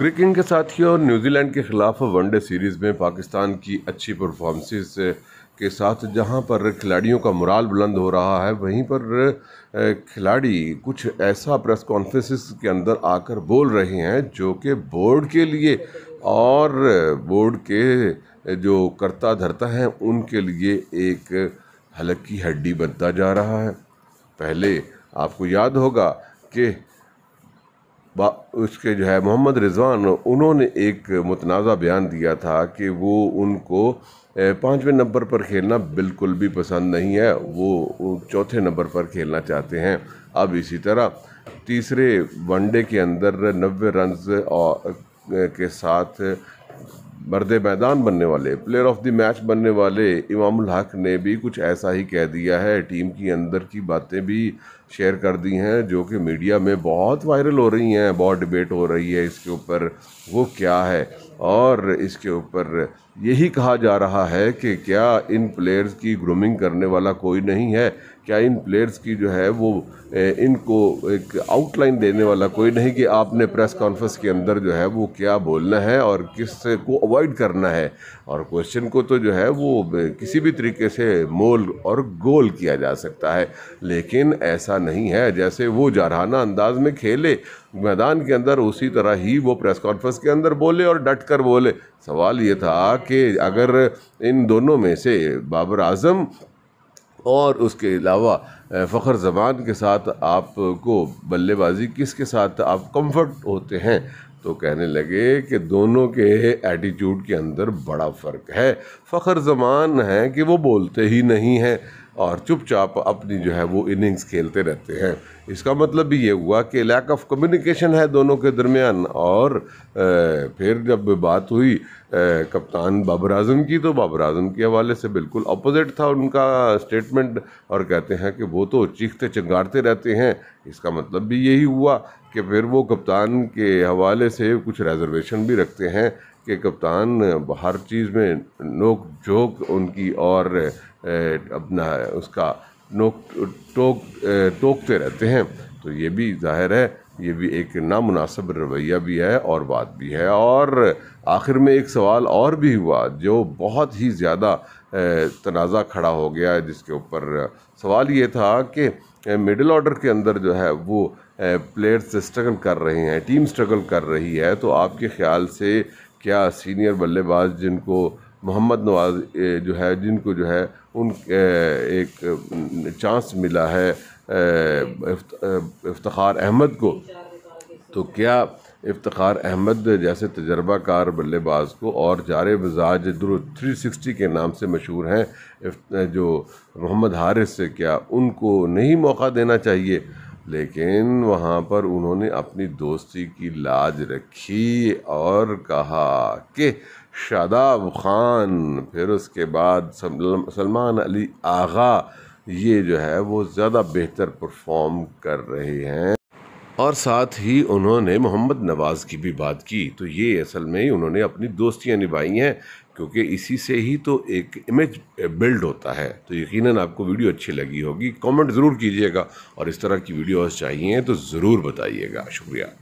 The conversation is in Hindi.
क्रिकेट के साथियों न्यूजीलैंड के खिलाफ वनडे सीरीज़ में पाकिस्तान की अच्छी परफॉर्मेंसेस के साथ जहां पर खिलाड़ियों का मुराल बुलंद हो रहा है वहीं पर खिलाड़ी कुछ ऐसा प्रेस कॉन्फ्रेंसिस के अंदर आकर बोल रहे हैं जो कि बोर्ड के लिए और बोर्ड के जो करता धरता हैं उनके लिए एक हल्की हड्डी बनता जा रहा है पहले आपको याद होगा कि उसके जो है मोहम्मद रिजवान उन्होंने एक मतनाज़ा बयान दिया था कि वो उनको पाँचवें नंबर पर खेलना बिल्कुल भी पसंद नहीं है वो चौथे नंबर पर खेलना चाहते हैं अब इसी तरह तीसरे वनडे के अंदर नब्बे रन के साथ बर्द मैदान बनने वाले प्लेयर ऑफ द मैच बनने वाले इमामुल हक ने भी कुछ ऐसा ही कह दिया है टीम की अंदर की बातें भी शेयर कर दी हैं जो कि मीडिया में बहुत वायरल हो रही हैं बहुत डिबेट हो रही है इसके ऊपर वो क्या है और इसके ऊपर यही कहा जा रहा है कि क्या इन प्लेयर्स की ग्रूमिंग करने वाला कोई नहीं है क्या इन प्लेयर्स की जो है वो इनको एक आउटलाइन देने वाला कोई नहीं कि आपने प्रेस कॉन्फ्रेंस के अंदर जो है वो क्या बोलना है और किस को अवॉइड करना है और क्वेश्चन को तो जो है वो किसी भी तरीके से मोल और गोल किया जा सकता है लेकिन ऐसा नहीं है जैसे वो जारहाना अंदाज में खेले मैदान के अंदर उसी तरह ही वो प्रेस कॉन्फ्रेंस के अंदर बोले और डट कर बोले सवाल ये था कि अगर इन दोनों में से बाबर आजम और उसके अलावा फ़ख्र ज़बान के साथ आपको बल्लेबाजी किसके साथ आप कंफर्ट होते हैं तो कहने लगे कि दोनों के एटीट्यूड के अंदर बड़ा फ़र्क है फ़ख्र जबान है कि वो बोलते ही नहीं हैं और चुपचाप अपनी जो है वो इनिंग्स खेलते रहते हैं इसका मतलब भी ये हुआ कि लैक ऑफ कम्युनिकेशन है दोनों के दरमियान और फिर जब बात हुई कप्तान बाबर आजम की तो बाबर आजम के हवाले से बिल्कुल अपोजिट था उनका स्टेटमेंट और कहते हैं कि वो तो चीखते चंगारते रहते हैं इसका मतलब भी यही हुआ कि फिर वो कप्तान के हवाले से कुछ रेजर्वेशन भी रखते हैं के कप्तान हर चीज़ में नोक झोंक उनकी और अपना उसका नोक टोक टोकते रहते हैं तो ये भी जाहिर है ये भी एक नामनासिब रवैया भी है और बात भी है और आखिर में एक सवाल और भी हुआ जो बहुत ही ज़्यादा तनाज़ा खड़ा हो गया है जिसके ऊपर सवाल ये था कि मिडिल ऑर्डर के अंदर जो है वो प्लेयर्स स्ट्रगल कर रहे हैं टीम स्ट्रगल कर रही है तो आपके ख्याल से क्या सीनियर बल्लेबाज जिनको मोहम्मद नवाज जो है जिनको जो है उन एक चांस मिला है इफ्तार अहमद को तो क्या इफ्तार अहमद जैसे तजर्बाकार बल्लेबाज को और जारे मिजाज द्रो सिक्सटी के नाम से मशहूर हैं जो मोहम्मद हारिस से क्या उनको नहीं मौका देना चाहिए लेकिन वहाँ पर उन्होंने अपनी दोस्ती की लाज रखी और कहा कि शादाब खान फिर उसके बाद सलमान अली आगा ये जो है वो ज़्यादा बेहतर परफॉर्म कर रहे हैं और साथ ही उन्होंने मोहम्मद नवाज़ की भी बात की तो ये असल में ही उन्होंने अपनी दोस्तियाँ निभाई हैं क्योंकि इसी से ही तो एक इमेज बिल्ड होता है तो यकीनन आपको वीडियो अच्छी लगी होगी कमेंट ज़रूर कीजिएगा और इस तरह की वीडियोस चाहिए तो ज़रूर बताइएगा शुक्रिया